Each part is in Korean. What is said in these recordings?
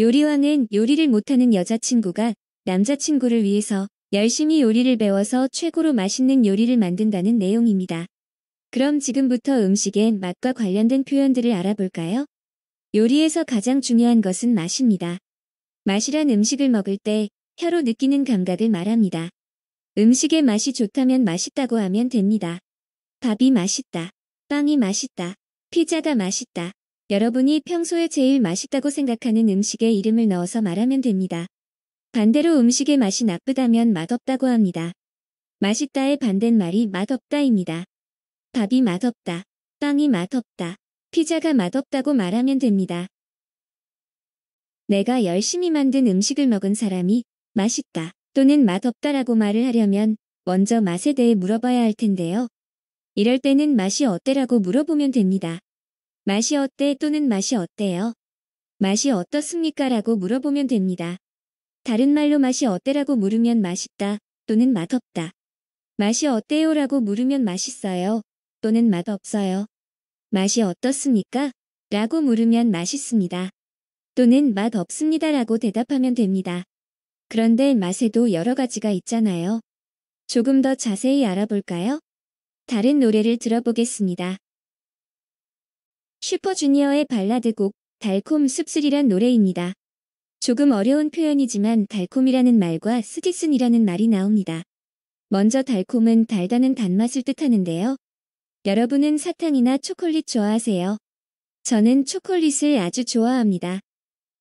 요리왕은 요리를 못하는 여자친구가 남자친구를 위해서 열심히 요리를 배워서 최고로 맛있는 요리를 만든다는 내용입니다. 그럼 지금부터 음식의 맛과 관련된 표현들을 알아볼까요? 요리에서 가장 중요한 것은 맛입니다. 맛이란 음식을 먹을 때 혀로 느끼는 감각을 말합니다. 음식의 맛이 좋다면 맛있다고 하면 됩니다. 밥이 맛있다. 빵이 맛있다. 피자가 맛있다. 여러분이 평소에 제일 맛있다고 생각하는 음식의 이름을 넣어서 말하면 됩니다. 반대로 음식의 맛이 나쁘다면 맛없다고 합니다. 맛있다의 반대말이 맛없다입니다. 밥이 맛없다, 빵이 맛없다, 피자가 맛없다고 말하면 됩니다. 내가 열심히 만든 음식을 먹은 사람이 맛있다 또는 맛없다라고 말을 하려면 먼저 맛에 대해 물어봐야 할 텐데요. 이럴 때는 맛이 어때라고 물어보면 됩니다. 맛이 어때 또는 맛이 어때요? 맛이 어떻습니까? 라고 물어보면 됩니다. 다른 말로 맛이 어때라고 물으면 맛있다 또는 맛없다. 맛이 어때요? 라고 물으면 맛있어요 또는 맛없어요. 맛이 어떻습니까? 라고 물으면 맛있습니다. 또는 맛없습니다 라고 대답하면 됩니다. 그런데 맛에도 여러 가지가 있잖아요. 조금 더 자세히 알아볼까요? 다른 노래를 들어보겠습니다. 슈퍼주니어의 발라드곡 달콤 씁쓸이란 노래입니다. 조금 어려운 표현이지만 달콤이라는 말과 스디슨이라는 말이 나옵니다. 먼저 달콤은 달다는 단맛을 뜻하는데요. 여러분은 사탕이나 초콜릿 좋아하세요? 저는 초콜릿을 아주 좋아합니다.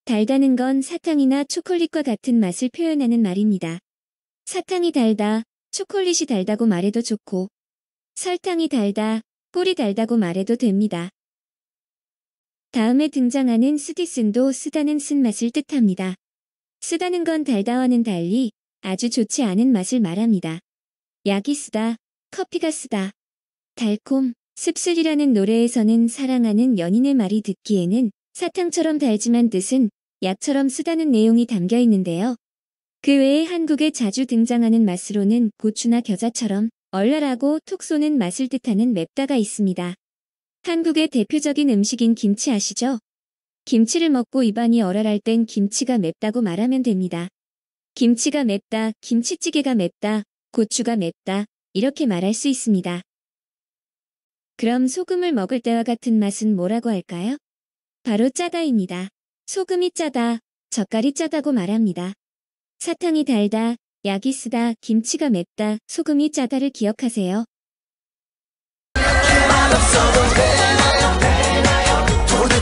달다는 건 사탕이나 초콜릿과 같은 맛을 표현하는 말입니다. 사탕이 달다, 초콜릿이 달다고 말해도 좋고, 설탕이 달다, 꿀이 달다고 말해도 됩니다. 다음에 등장하는 스디슨도 쓰다는 쓴맛을 뜻합니다. 쓰다는 건 달다와는 달리 아주 좋지 않은 맛을 말합니다. 약이 쓰다, 커피가 쓰다, 달콤, 씁쓸이라는 노래에서는 사랑하는 연인의 말이 듣기에는 사탕처럼 달지만 뜻은 약처럼 쓰다는 내용이 담겨 있는데요. 그 외에 한국에 자주 등장하는 맛으로는 고추나 겨자처럼 얼얼하고 톡 쏘는 맛을 뜻하는 맵다가 있습니다. 한국의 대표적인 음식인 김치 아시죠? 김치를 먹고 입안이 얼얼할 땐 김치가 맵다고 말하면 됩니다. 김치가 맵다, 김치찌개가 맵다, 고추가 맵다, 이렇게 말할 수 있습니다. 그럼 소금을 먹을 때와 같은 맛은 뭐라고 할까요? 바로 짜다입니다. 소금이 짜다, 젓갈이 짜다고 말합니다. 사탕이 달다, 약이 쓰다, 김치가 맵다, 소금이 짜다를 기억하세요.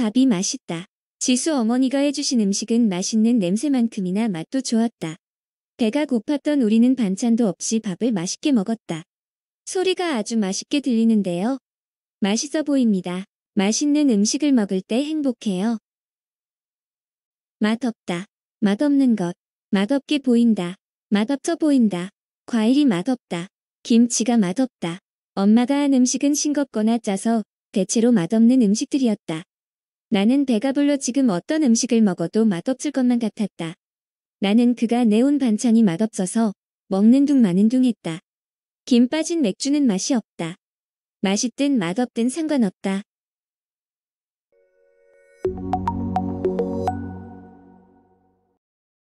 밥이 맛있다. 지수 어머니가 해주신 음식은 맛있는 냄새만큼이나 맛도 좋았다. 배가 고팠던 우리는 반찬도 없이 밥을 맛있게 먹었다. 소리가 아주 맛있게 들리는데요. 맛있어 보입니다. 맛있는 음식을 먹을 때 행복해요. 맛없다. 맛없는 것. 맛없게 보인다. 맛없어 보인다. 과일이 맛없다. 김치가 맛없다. 엄마가 한 음식은 싱겁거나 짜서 대체로 맛없는 음식들이었다. 나는 배가 불러 지금 어떤 음식을 먹어도 맛없을 것만 같았다. 나는 그가 내온 반찬이 맛없어서 먹는 둥 마는 둥 했다. 김 빠진 맥주는 맛이 없다. 맛있든 맛없든 상관없다.